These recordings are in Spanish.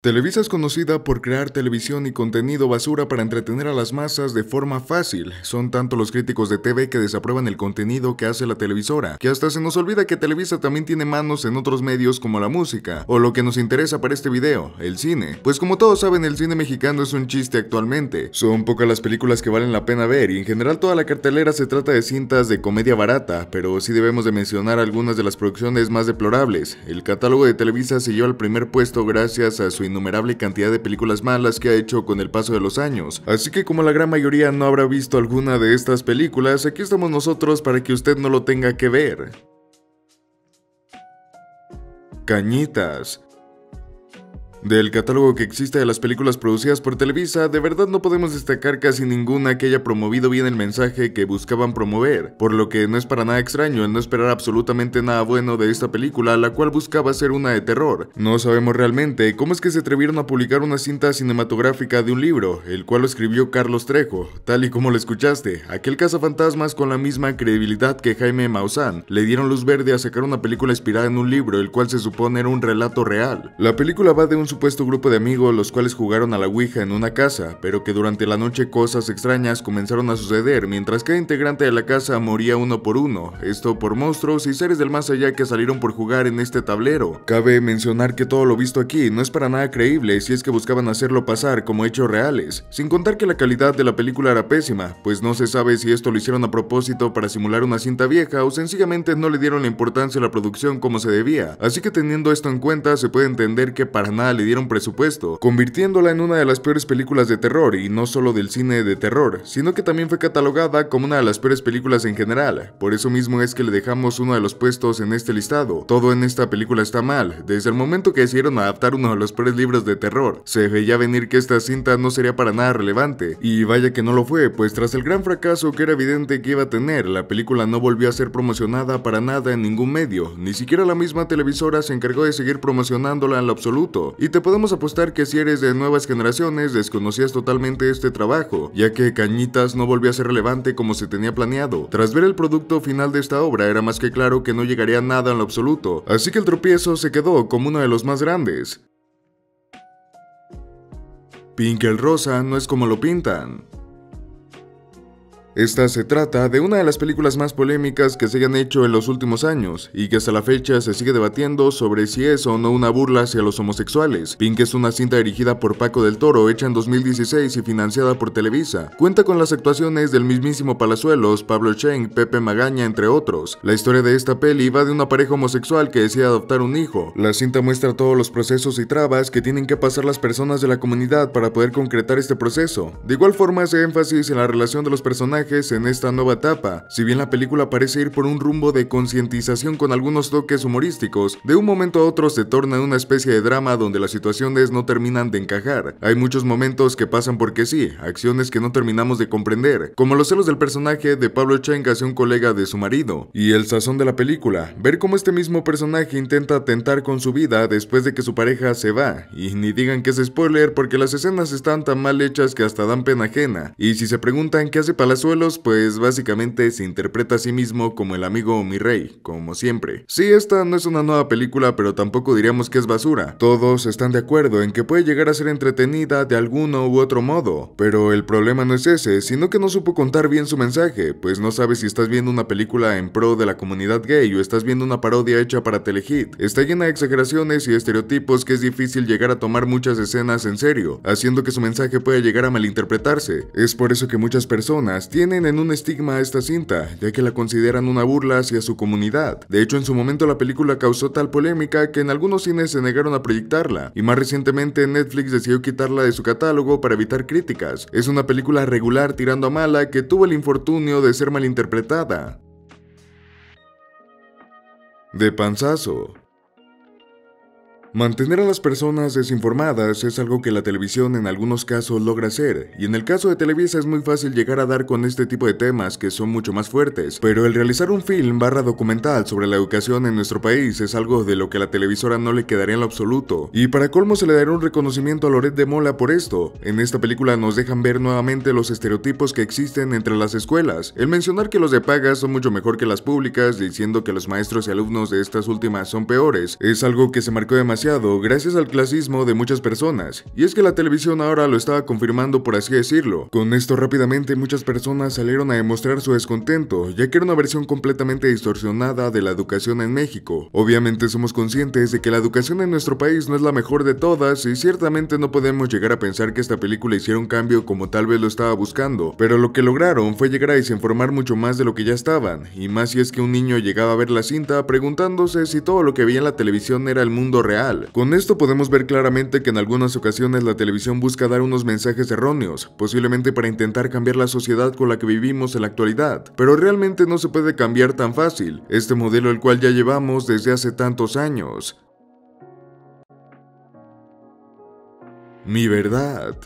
Televisa es conocida por crear televisión y contenido basura para entretener a las masas de forma fácil. Son tanto los críticos de TV que desaprueban el contenido que hace la televisora, que hasta se nos olvida que Televisa también tiene manos en otros medios como la música, o lo que nos interesa para este video, el cine. Pues como todos saben, el cine mexicano es un chiste actualmente. Son pocas las películas que valen la pena ver y en general toda la cartelera se trata de cintas de comedia barata, pero sí debemos de mencionar algunas de las producciones más deplorables. El catálogo de Televisa se llevó al primer puesto gracias a su innumerable cantidad de películas malas que ha hecho con el paso de los años, así que como la gran mayoría no habrá visto alguna de estas películas, aquí estamos nosotros para que usted no lo tenga que ver. Cañitas. Del catálogo que existe de las películas producidas por Televisa, de verdad no podemos destacar casi ninguna que haya promovido bien el mensaje que buscaban promover, por lo que no es para nada extraño el no esperar absolutamente nada bueno de esta película, la cual buscaba ser una de terror. No sabemos realmente cómo es que se atrevieron a publicar una cinta cinematográfica de un libro, el cual lo escribió Carlos Trejo, tal y como lo escuchaste, aquel cazafantasmas con la misma credibilidad que Jaime Maussan, le dieron luz verde a sacar una película inspirada en un libro, el cual se supone era un relato real. La película va de un supuesto grupo de amigos los cuales jugaron a la Ouija en una casa, pero que durante la noche cosas extrañas comenzaron a suceder mientras cada integrante de la casa moría uno por uno, esto por monstruos y seres del más allá que salieron por jugar en este tablero. Cabe mencionar que todo lo visto aquí no es para nada creíble si es que buscaban hacerlo pasar como hechos reales, sin contar que la calidad de la película era pésima, pues no se sabe si esto lo hicieron a propósito para simular una cinta vieja o sencillamente no le dieron la importancia a la producción como se debía, así que teniendo esto en cuenta se puede entender que para nada le dieron presupuesto, convirtiéndola en una de las peores películas de terror y no solo del cine de terror, sino que también fue catalogada como una de las peores películas en general. Por eso mismo es que le dejamos uno de los puestos en este listado. Todo en esta película está mal. Desde el momento que decidieron adaptar uno de los peores libros de terror, se veía venir que esta cinta no sería para nada relevante. Y vaya que no lo fue, pues tras el gran fracaso que era evidente que iba a tener, la película no volvió a ser promocionada para nada en ningún medio. Ni siquiera la misma televisora se encargó de seguir promocionándola en lo absoluto y te podemos apostar que si eres de nuevas generaciones desconocías totalmente este trabajo, ya que Cañitas no volvió a ser relevante como se tenía planeado. Tras ver el producto final de esta obra era más que claro que no llegaría nada en lo absoluto, así que el tropiezo se quedó como uno de los más grandes. Pinkel Rosa no es como lo pintan. Esta se trata de una de las películas más polémicas que se hayan hecho en los últimos años y que hasta la fecha se sigue debatiendo sobre si es o no una burla hacia los homosexuales. Pink es una cinta dirigida por Paco del Toro, hecha en 2016 y financiada por Televisa. Cuenta con las actuaciones del mismísimo Palazuelos, Pablo Cheng, Pepe Magaña, entre otros. La historia de esta peli va de una pareja homosexual que decide adoptar un hijo. La cinta muestra todos los procesos y trabas que tienen que pasar las personas de la comunidad para poder concretar este proceso. De igual forma hace énfasis en la relación de los personajes en esta nueva etapa. Si bien la película parece ir por un rumbo de concientización con algunos toques humorísticos, de un momento a otro se torna una especie de drama donde las situaciones no terminan de encajar. Hay muchos momentos que pasan porque sí, acciones que no terminamos de comprender, como los celos del personaje de Pablo Cheng hacia un colega de su marido, y el sazón de la película, ver cómo este mismo personaje intenta atentar con su vida después de que su pareja se va, y ni digan que es spoiler porque las escenas están tan mal hechas que hasta dan pena ajena, y si se preguntan qué hace Palazzo pues básicamente se interpreta a sí mismo como el amigo o mi rey, como siempre. Sí, esta no es una nueva película, pero tampoco diríamos que es basura. Todos están de acuerdo en que puede llegar a ser entretenida de alguno u otro modo, pero el problema no es ese, sino que no supo contar bien su mensaje, pues no sabes si estás viendo una película en pro de la comunidad gay o estás viendo una parodia hecha para Telehit. Está llena de exageraciones y estereotipos que es difícil llegar a tomar muchas escenas en serio, haciendo que su mensaje pueda llegar a malinterpretarse. Es por eso que muchas personas tienen en un estigma esta cinta, ya que la consideran una burla hacia su comunidad. De hecho, en su momento la película causó tal polémica que en algunos cines se negaron a proyectarla, y más recientemente Netflix decidió quitarla de su catálogo para evitar críticas. Es una película regular tirando a mala que tuvo el infortunio de ser malinterpretada. De panzazo. Mantener a las personas desinformadas es algo que la televisión en algunos casos logra hacer, y en el caso de Televisa es muy fácil llegar a dar con este tipo de temas que son mucho más fuertes, pero el realizar un film barra documental sobre la educación en nuestro país es algo de lo que a la televisora no le quedaría en lo absoluto, y para colmo se le dará un reconocimiento a Loret de Mola por esto. En esta película nos dejan ver nuevamente los estereotipos que existen entre las escuelas, el mencionar que los de paga son mucho mejor que las públicas, diciendo que los maestros y alumnos de estas últimas son peores, es algo que se marcó demasiado gracias al clasismo de muchas personas, y es que la televisión ahora lo estaba confirmando por así decirlo. Con esto rápidamente muchas personas salieron a demostrar su descontento, ya que era una versión completamente distorsionada de la educación en México. Obviamente somos conscientes de que la educación en nuestro país no es la mejor de todas y ciertamente no podemos llegar a pensar que esta película hiciera un cambio como tal vez lo estaba buscando, pero lo que lograron fue llegar a desinformar mucho más de lo que ya estaban, y más si es que un niño llegaba a ver la cinta preguntándose si todo lo que veía en la televisión era el mundo real con esto podemos ver claramente que en algunas ocasiones la televisión busca dar unos mensajes erróneos, posiblemente para intentar cambiar la sociedad con la que vivimos en la actualidad, pero realmente no se puede cambiar tan fácil, este modelo el cual ya llevamos desde hace tantos años. Mi verdad.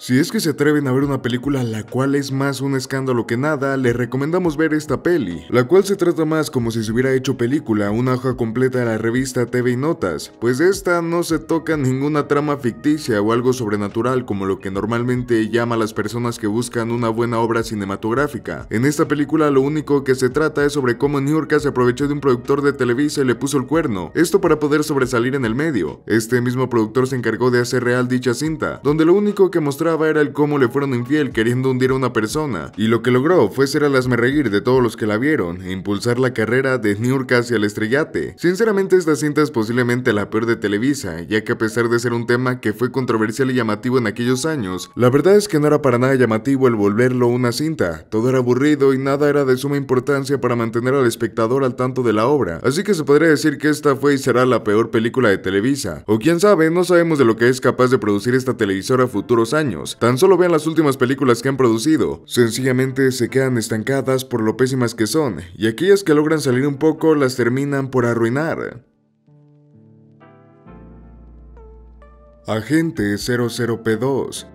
Si es que se atreven a ver una película la cual es más un escándalo que nada, les recomendamos ver esta peli, la cual se trata más como si se hubiera hecho película, una hoja completa de la revista TV y Notas, pues esta no se toca ninguna trama ficticia o algo sobrenatural como lo que normalmente llama a las personas que buscan una buena obra cinematográfica. En esta película lo único que se trata es sobre cómo New York se aprovechó de un productor de Televisa y le puso el cuerno, esto para poder sobresalir en el medio. Este mismo productor se encargó de hacer real dicha cinta, donde lo único que mostró era el cómo le fueron infiel queriendo hundir a una persona, y lo que logró fue ser al reír de todos los que la vieron e impulsar la carrera de Niurka hacia el estrellate. Sinceramente esta cinta es posiblemente la peor de Televisa, ya que a pesar de ser un tema que fue controversial y llamativo en aquellos años, la verdad es que no era para nada llamativo el volverlo una cinta, todo era aburrido y nada era de suma importancia para mantener al espectador al tanto de la obra, así que se podría decir que esta fue y será la peor película de Televisa, o quién sabe, no sabemos de lo que es capaz de producir esta televisora a futuros años. Tan solo vean las últimas películas que han producido. Sencillamente se quedan estancadas por lo pésimas que son, y aquellas que logran salir un poco las terminan por arruinar. Agente 00P2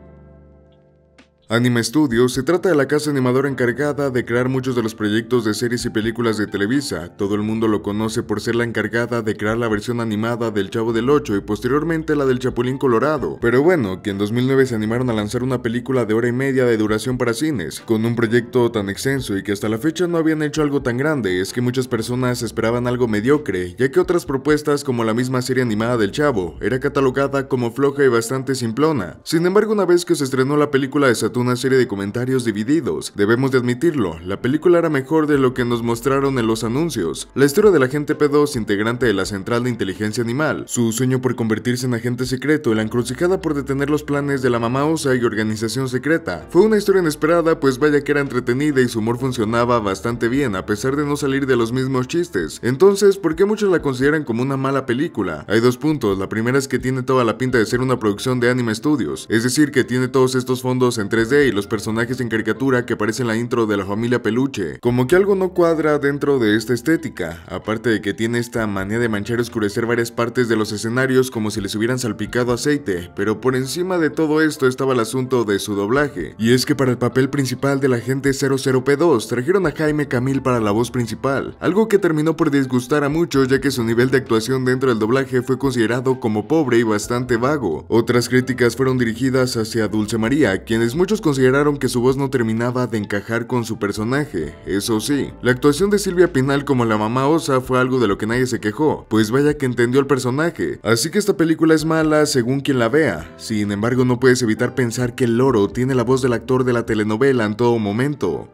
Anime Studios se trata de la casa animadora encargada de crear muchos de los proyectos de series y películas de Televisa. Todo el mundo lo conoce por ser la encargada de crear la versión animada del Chavo del 8 y posteriormente la del Chapulín Colorado. Pero bueno, que en 2009 se animaron a lanzar una película de hora y media de duración para cines, con un proyecto tan extenso y que hasta la fecha no habían hecho algo tan grande, es que muchas personas esperaban algo mediocre, ya que otras propuestas como la misma serie animada del Chavo era catalogada como floja y bastante simplona. Sin embargo, una vez que se estrenó la película de Saturn una serie de comentarios divididos. Debemos de admitirlo, la película era mejor de lo que nos mostraron en los anuncios. La historia del agente P2, integrante de la Central de Inteligencia Animal, su sueño por convertirse en agente secreto, la encrucijada por detener los planes de la mamá osa y organización secreta. Fue una historia inesperada, pues vaya que era entretenida y su humor funcionaba bastante bien, a pesar de no salir de los mismos chistes. Entonces, ¿por qué muchos la consideran como una mala película? Hay dos puntos, la primera es que tiene toda la pinta de ser una producción de Anime Studios, es decir, que tiene todos estos fondos en y los personajes en caricatura que aparecen en la intro de la familia peluche, como que algo no cuadra dentro de esta estética, aparte de que tiene esta manía de manchar y oscurecer varias partes de los escenarios como si les hubieran salpicado aceite, pero por encima de todo esto estaba el asunto de su doblaje, y es que para el papel principal de la gente 00P2 trajeron a Jaime Camil para la voz principal, algo que terminó por disgustar a muchos ya que su nivel de actuación dentro del doblaje fue considerado como pobre y bastante vago. Otras críticas fueron dirigidas hacia Dulce María, quienes muchos consideraron que su voz no terminaba de encajar con su personaje, eso sí, la actuación de Silvia Pinal como la mamá osa fue algo de lo que nadie se quejó, pues vaya que entendió el personaje, así que esta película es mala según quien la vea, sin embargo no puedes evitar pensar que el loro tiene la voz del actor de la telenovela en todo momento.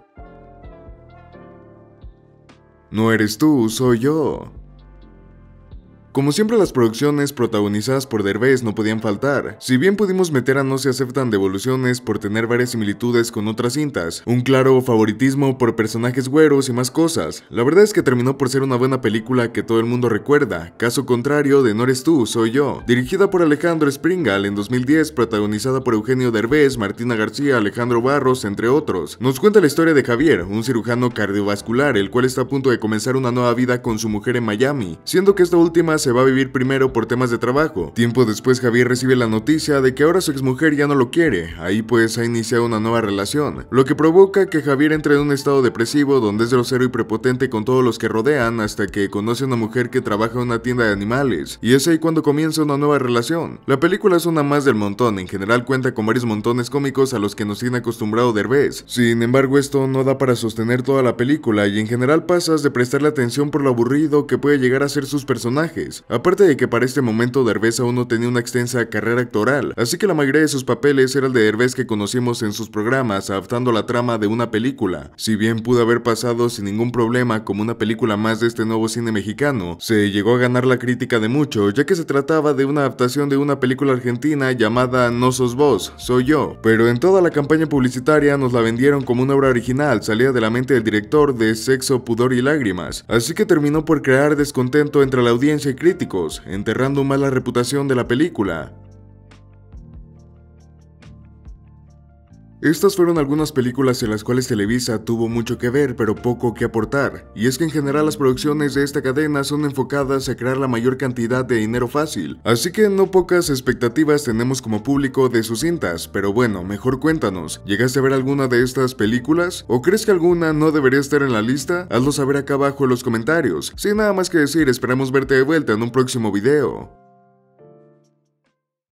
No eres tú, soy yo. Como siempre las producciones protagonizadas por Derbez no podían faltar, si bien pudimos meter a No se aceptan devoluciones por tener varias similitudes con otras cintas, un claro favoritismo por personajes güeros y más cosas, la verdad es que terminó por ser una buena película que todo el mundo recuerda, caso contrario de No eres tú, soy yo, dirigida por Alejandro Springal en 2010, protagonizada por Eugenio Derbez, Martina García, Alejandro Barros, entre otros, nos cuenta la historia de Javier, un cirujano cardiovascular el cual está a punto de comenzar una nueva vida con su mujer en Miami, siendo que esta última se va a vivir primero por temas de trabajo. Tiempo después Javier recibe la noticia de que ahora su exmujer ya no lo quiere, ahí pues ha iniciado una nueva relación, lo que provoca que Javier entre en un estado depresivo donde es grosero y prepotente con todos los que rodean hasta que conoce a una mujer que trabaja en una tienda de animales, y es ahí cuando comienza una nueva relación. La película es una más del montón, en general cuenta con varios montones cómicos a los que nos tiene acostumbrado Derbez, sin embargo esto no da para sostener toda la película y en general pasas de prestarle atención por lo aburrido que puede llegar a ser sus personajes, Aparte de que para este momento Derbez aún no tenía una extensa carrera actoral, así que la mayoría de sus papeles era el de Derbez que conocimos en sus programas, adaptando la trama de una película. Si bien pudo haber pasado sin ningún problema como una película más de este nuevo cine mexicano, se llegó a ganar la crítica de mucho, ya que se trataba de una adaptación de una película argentina llamada No sos vos, soy yo. Pero en toda la campaña publicitaria nos la vendieron como una obra original, salida de la mente del director de Sexo, Pudor y Lágrimas, así que terminó por crear descontento entre la audiencia y críticos, enterrando mala la reputación de la película. Estas fueron algunas películas en las cuales Televisa tuvo mucho que ver pero poco que aportar, y es que en general las producciones de esta cadena son enfocadas a crear la mayor cantidad de dinero fácil, así que no pocas expectativas tenemos como público de sus cintas, pero bueno, mejor cuéntanos, ¿llegaste a ver alguna de estas películas? ¿O crees que alguna no debería estar en la lista? Hazlo saber acá abajo en los comentarios. Sin nada más que decir, esperamos verte de vuelta en un próximo video.